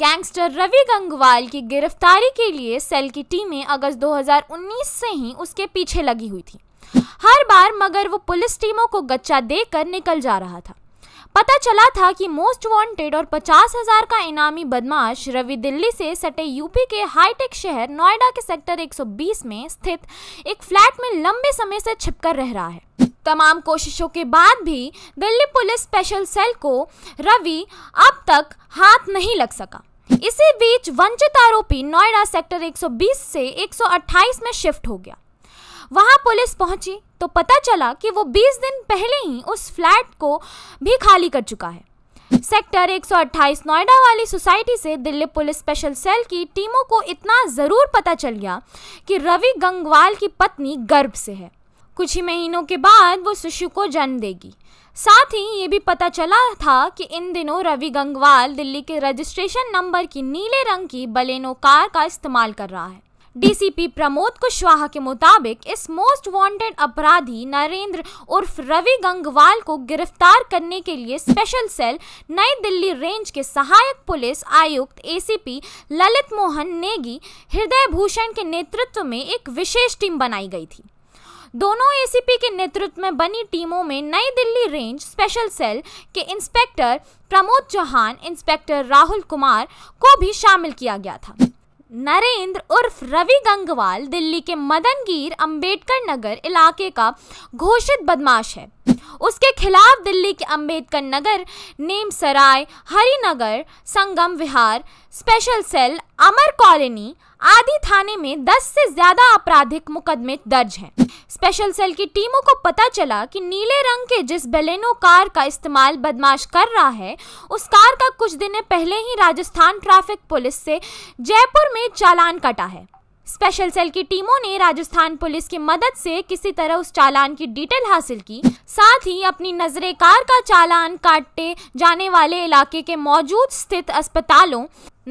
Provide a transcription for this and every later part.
Gangster Ravi Gangwal की गिरफ्तारी के लिए सेल की टीमें अगस्त 2019 से ही उसके पीछे लगी हुई थी हर बार मगर वो पुलिस टीमों को गच्चा देकर निकल जा रहा था पता चला था कि मोस्ट वांटेड और पचास हजार का इनामी बदमाश रवि दिल्ली से सटे यूपी के हाईटेक शहर नोएडा के सेक्टर 120 में स्थित एक फ्लैट में लंबे समय से छिपकर रह रहा है तमाम कोशिशों के बाद भी दिल्ली पुलिस स्पेशल सेल को रवि अब तक हाथ नहीं लग सका इसी बीच वंचित आरोपी नोएडा सेक्टर 120 से 128 में शिफ्ट हो गया वहां पुलिस पहुंची तो पता चला कि वो 20 दिन पहले ही उस फ्लैट को भी खाली कर चुका है सेक्टर 128 नोएडा वाली सोसाइटी से दिल्ली पुलिस स्पेशल सेल की टीमों को इतना ज़रूर पता चल गया कि रवि गंगवाल की पत्नी गर्भ से है कुछ ही महीनों के बाद वो शिशु को जन्म देगी साथ ही ये भी पता चला था कि इन दिनों रवि गंगवाल दिल्ली के रजिस्ट्रेशन नंबर की नीले रंग की बलेनो कार का इस्तेमाल कर रहा है डीसीपी प्रमोद कुशवाहा के मुताबिक इस मोस्ट वांटेड अपराधी नरेंद्र उर्फ रवि गंगवाल को गिरफ्तार करने के लिए स्पेशल सेल नई दिल्ली रेंज के सहायक पुलिस आयुक्त एसीपी ललित मोहन नेगी हृदय भूषण के नेतृत्व में एक विशेष टीम बनाई गई थी दोनों एसीपी के नेतृत्व में बनी टीमों में नई दिल्ली रेंज स्पेशल सेल के इंस्पेक्टर प्रमोद चौहान इंस्पेक्टर राहुल कुमार को भी शामिल किया गया था नरेंद्र उर्फ रवि गंगवाल दिल्ली के मदनगीर अंबेडकर नगर इलाके का घोषित बदमाश है उसके खिलाफ दिल्ली के Ambedkar Nagar Nemsarai Harinagar Sangam Vihar special cell Amar colony आदि थाने में 10 से ज्यादा आपराधिक मुकदमे दर्ज हैं। स्पेशल सेल की टीमों को पता चला कि नीले रंग के जिस बेलेनो कार का इस्तेमाल बदमाश कर रहा है उस कार का कुछ दिन पहले ही राजस्थान ट्रैफिक पुलिस से जयपुर में चालान कटा है स्पेशल सेल की टीमों ने राजस्थान पुलिस की मदद से किसी तरह उस चालान की डिटेल हासिल की साथ ही अपनी नजरे कार का चालान काटे जाने वाले इलाके के मौजूद स्थित अस्पतालों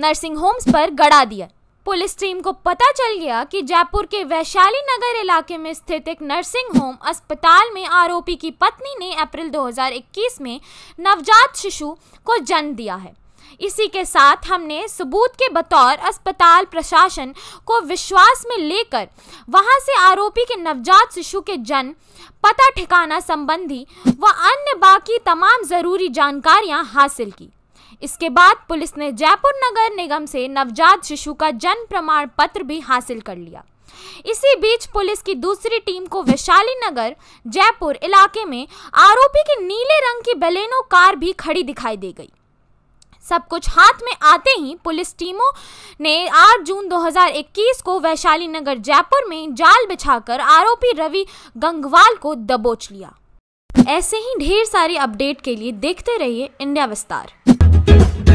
नर्सिंग होम्स पर गड़ा दिया पुलिस टीम को पता चल गया कि जयपुर के वैशाली नगर इलाके में स्थित एक नर्सिंग होम अस्पताल में आरोपी की पत्नी ने अप्रैल 2021 में नवजात शिशु को जन्म दिया है इसी के साथ हमने सबूत के बतौर अस्पताल प्रशासन को विश्वास में लेकर वहां से आरोपी के नवजात शिशु के जन्म पता ठिकाना संबंधी व अन्य बाकी तमाम ज़रूरी जानकारियां हासिल की इसके बाद पुलिस ने जयपुर नगर निगम से नवजात शिशु का जन्म प्रमाण पत्र भी हासिल कर लिया इसी बीच पुलिस की दूसरी टीम को वैशाली नगर जयपुर इलाके में आरोपी की नीले रंग की बलेनो कार भी खड़ी दिखाई दे गई सब कुछ हाथ में आते ही पुलिस टीमों ने 8 जून 2021 को वैशाली नगर जयपुर में जाल बिछाकर आरोपी रवि गंगवाल को दबोच लिया ऐसे ही ढेर सारी अपडेट के लिए देखते रहिए इंडिया विस्तार